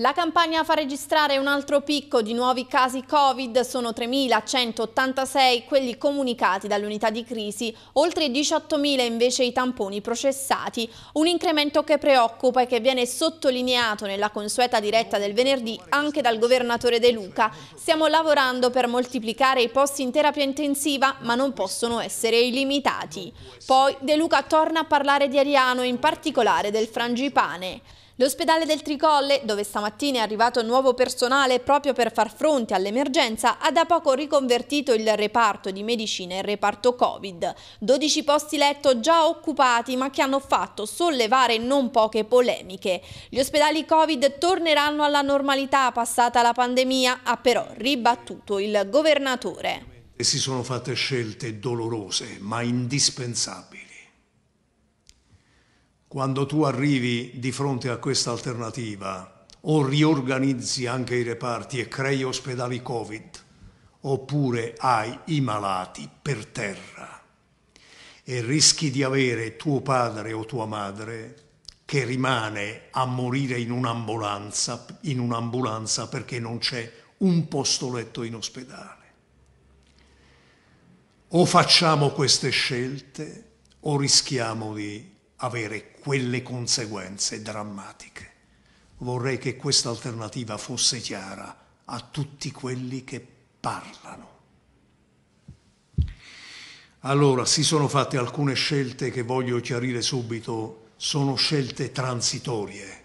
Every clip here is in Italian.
La campagna fa registrare un altro picco di nuovi casi Covid, sono 3.186 quelli comunicati dall'unità di crisi, oltre 18.000 invece i tamponi processati, un incremento che preoccupa e che viene sottolineato nella consueta diretta del venerdì anche dal governatore De Luca. Stiamo lavorando per moltiplicare i posti in terapia intensiva ma non possono essere illimitati. Poi De Luca torna a parlare di Ariano, in particolare del frangipane. L'ospedale del Tricolle, dove stamattina è arrivato nuovo personale proprio per far fronte all'emergenza, ha da poco riconvertito il reparto di medicina in reparto Covid. 12 posti letto già occupati ma che hanno fatto sollevare non poche polemiche. Gli ospedali Covid torneranno alla normalità passata la pandemia, ha però ribattuto il governatore. E Si sono fatte scelte dolorose ma indispensabili quando tu arrivi di fronte a questa alternativa o riorganizzi anche i reparti e crei ospedali Covid, oppure hai i malati per terra e rischi di avere tuo padre o tua madre che rimane a morire in un'ambulanza, in un'ambulanza perché non c'è un posto letto in ospedale. O facciamo queste scelte o rischiamo di avere quelle conseguenze drammatiche. Vorrei che questa alternativa fosse chiara a tutti quelli che parlano. Allora, si sono fatte alcune scelte che voglio chiarire subito, sono scelte transitorie.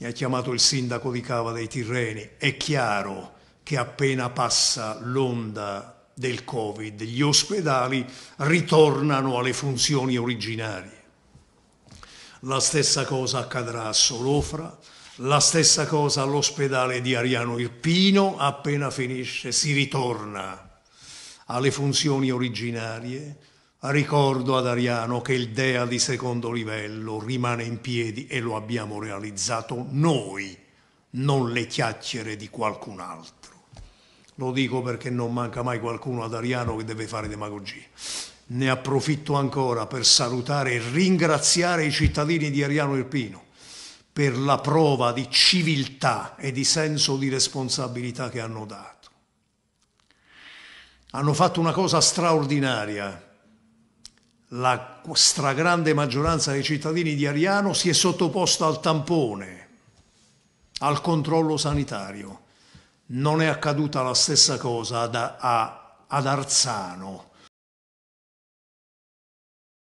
Mi ha chiamato il sindaco di Cava dei Tirreni, è chiaro che appena passa l'onda del Covid, gli ospedali ritornano alle funzioni originarie. La stessa cosa accadrà a Solofra, la stessa cosa all'ospedale di Ariano Irpino, appena finisce si ritorna alle funzioni originarie. Ricordo ad Ariano che il DEA di secondo livello rimane in piedi e lo abbiamo realizzato noi, non le chiacchiere di qualcun altro. Lo dico perché non manca mai qualcuno ad Ariano che deve fare demagogia ne approfitto ancora per salutare e ringraziare i cittadini di Ariano Irpino per la prova di civiltà e di senso di responsabilità che hanno dato. Hanno fatto una cosa straordinaria. La stragrande maggioranza dei cittadini di Ariano si è sottoposta al tampone, al controllo sanitario. Non è accaduta la stessa cosa ad, a, ad Arzano